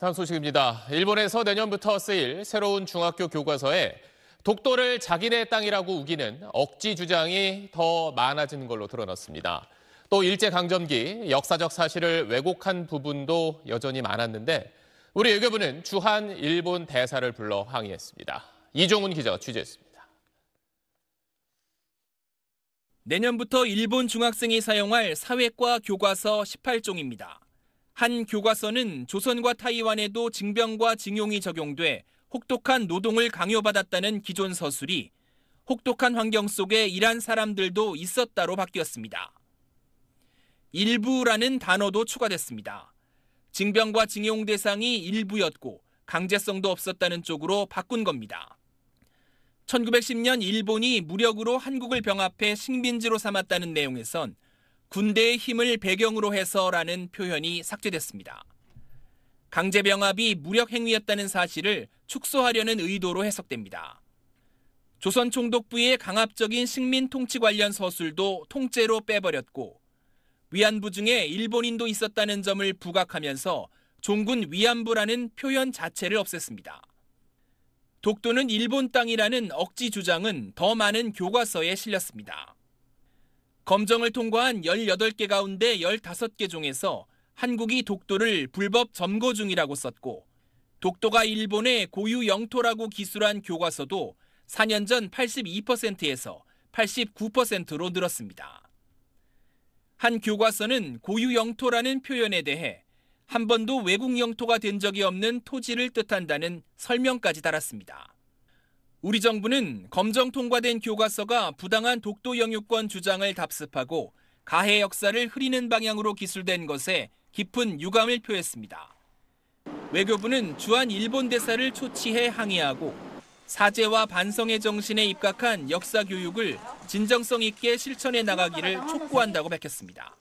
다음 소식입니다. 일본에서 내년부터 쓰일 새로운 중학교 교과서에 독도를 자기네 땅이라고 우기는 억지 주장이 더 많아진 걸로 드러났습니다. 또 일제강점기 역사적 사실을 왜곡한 부분도 여전히 많았는데 우리 외교부는 주한 일본 대사를 불러 항의했습니다. 이종훈 기자가 취재했습니다. 내년부터 일본 중학생이 사용할 사회과 교과서 18종입니다. 한 교과서는 조선과 타이완에도 징병과 징용이 적용돼 혹독한 노동을 강요받았다는 기존 서술이 혹독한 환경 속에 일한 사람들도 있었다로 바뀌었습니다. 일부라는 단어도 추가됐습니다. 징병과 징용 대상이 일부였고 강제성도 없었다는 쪽으로 바꾼 겁니다. 1910년 일본이 무력으로 한국을 병합해 식민지로 삼았다는 내용에선 군대의 힘을 배경으로 해서라는 표현이 삭제됐습니다. 강제병합이 무력행위였다는 사실을 축소하려는 의도로 해석됩니다. 조선총독부의 강압적인 식민 통치 관련 서술도 통째로 빼버렸고 위안부 중에 일본인도 있었다는 점을 부각하면서 종군 위안부라는 표현 자체를 없앴습니다. 독도는 일본 땅이라는 억지 주장은 더 많은 교과서에 실렸습니다. 검정을 통과한 18개 가운데 15개 종에서 한국이 독도를 불법 점거 중이라고 썼고 독도가 일본의 고유 영토라고 기술한 교과서도 4년 전 82%에서 89%로 늘었습니다. 한 교과서는 고유 영토라는 표현에 대해 한 번도 외국 영토가 된 적이 없는 토지를 뜻한다는 설명까지 달았습니다. 우리 정부는 검정 통과된 교과서가 부당한 독도 영유권 주장을 답습하고 가해 역사를 흐리는 방향으로 기술된 것에 깊은 유감을 표했습니다. 외교부는 주한 일본 대사를 초치해 항의하고 사죄와 반성의 정신에 입각한 역사 교육을 진정성 있게 실천해 나가기를 촉구한다고 밝혔습니다.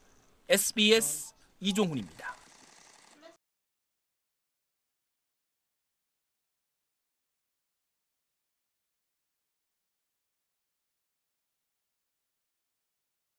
SBS 이종훈입니다.